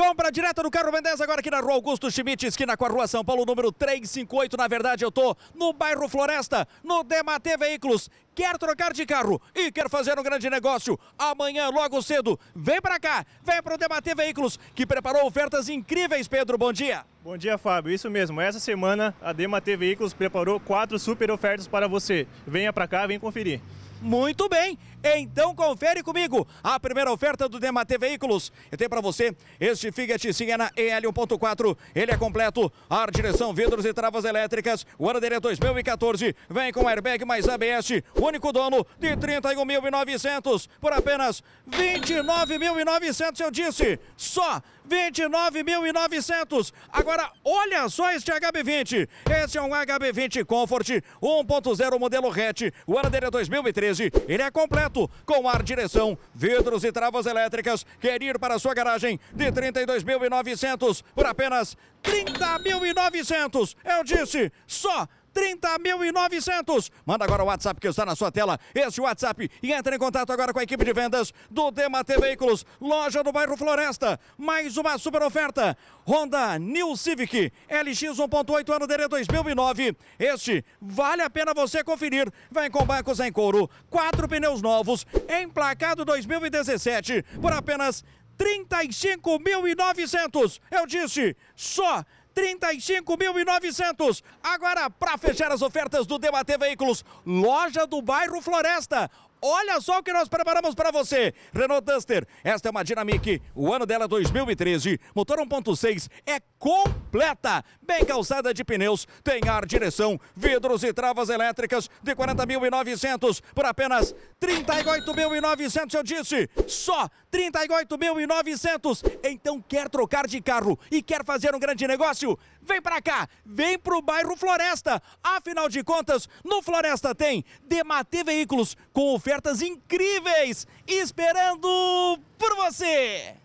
Compra direto no carro Mendes agora aqui na Rua Augusto Schmidt, esquina com a Rua São Paulo, número 358. Na verdade, eu tô no bairro Floresta, no Dematê Veículos. Quer trocar de carro e quer fazer um grande negócio? Amanhã, logo cedo, vem para cá, vem para o Debater Veículos, que preparou ofertas incríveis, Pedro. Bom dia. Bom dia, Fábio. Isso mesmo. Essa semana, a Debater Veículos preparou quatro super ofertas para você. Venha para cá, vem conferir. Muito bem, então confere comigo a primeira oferta do Dematê Veículos. Eu tenho para você este Fiat Siena EL 1.4. Ele é completo, ar, direção, vidros e travas elétricas. O ano dele é 2014. Vem com airbag mais ABS, único dono de 31.900 por apenas 29.900, eu disse, só 29.900. Agora, olha só este HB20. Esse é um HB20 Comfort 1.0 modelo hatch. O ano dele é 2013. Ele é completo com ar, direção, vidros e travas elétricas. Quer ir para sua garagem de 32.900 por apenas 30.900. Eu disse, só 30.900. Manda agora o WhatsApp que está na sua tela. Este WhatsApp e entre em contato agora com a equipe de vendas do DMAT Veículos, loja do bairro Floresta. Mais uma super oferta. Honda New Civic LX 1.8 ano DD 2009. Este vale a pena você conferir. Vem com bancos em couro, quatro pneus novos, emplacado 2017 por apenas 35.900. Eu disse, só 35.900. Agora, para fechar as ofertas do Debater Veículos, loja do bairro Floresta. Olha só o que nós preparamos para você. Renault Duster, esta é uma Dynamic, o ano dela 2013. É motor 1.6 é completa, bem calçada de pneus, tem ar, direção, vidros e travas elétricas de 40.900 por apenas 38.900, eu disse, só 38.900. Então quer trocar de carro e quer fazer um grande negócio? Vem para cá, vem para o bairro Floresta. Afinal de contas, no Floresta tem Dematê Veículos com oferta ofertas incríveis esperando por você!